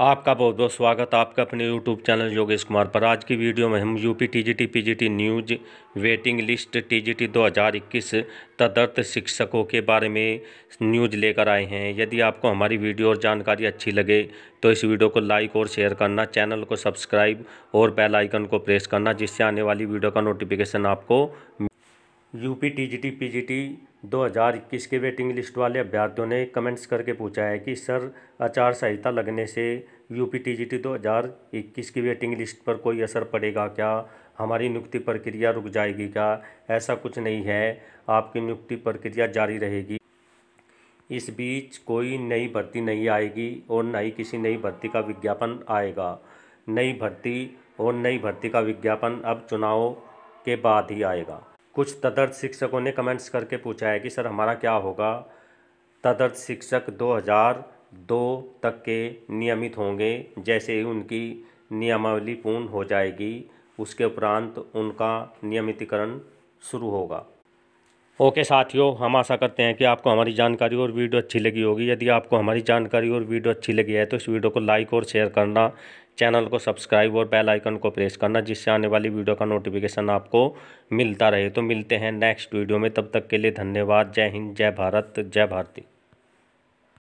आपका बहुत बहुत स्वागत आपका अपने यूट्यूब चैनल योगेश कुमार पर आज की वीडियो में हम UP TGT PGT news waiting list TGT 2021 तदर्थ शिक्षकों के बारे में न्यूज लेकर आए हैं यदि आपको हमारी वीडियो और जानकारी अच्छी लगे तो इस वीडियो को लाइक और शेयर करना चैनल को सब्सक्राइब और बेलाइकन को प्रेस करना जिससे आने वाली वीडियो का नोटिफिकेशन आपको यूपी टीजीटी पीजीटी 2021 के वेटिंग लिस्ट वाले अभ्यर्थियों ने कमेंट्स करके पूछा है कि सर आचार संहिता लगने से यूपी टीजीटी 2021 की वेटिंग लिस्ट पर कोई असर पड़ेगा क्या हमारी नियुक्ति प्रक्रिया रुक जाएगी क्या ऐसा कुछ नहीं है आपकी नियुक्ति प्रक्रिया जारी रहेगी इस बीच कोई नई भर्ती नहीं आएगी और न ही किसी नई भर्ती का विज्ञापन आएगा नई भर्ती और नई भर्ती का विज्ञापन अब चुनाव के बाद ही आएगा कुछ तदर्थ शिक्षकों ने कमेंट्स करके पूछा है कि सर हमारा क्या होगा तदर्थ शिक्षक 2002 तक के नियमित होंगे जैसे ही उनकी नियमावली पूर्ण हो जाएगी उसके उपरांत उनका नियमितीकरण शुरू होगा ओके साथियों हम आशा करते हैं कि आपको हमारी जानकारी और वीडियो अच्छी लगी होगी यदि आपको हमारी जानकारी और वीडियो अच्छी लगी है तो इस वीडियो को लाइक और शेयर करना चैनल को सब्सक्राइब और बेल आइकन को प्रेस करना जिससे आने वाली वीडियो का नोटिफिकेशन आपको मिलता रहे तो मिलते हैं नेक्स्ट वीडियो में तब तक के लिए धन्यवाद जय हिंद जय भारत जय भारती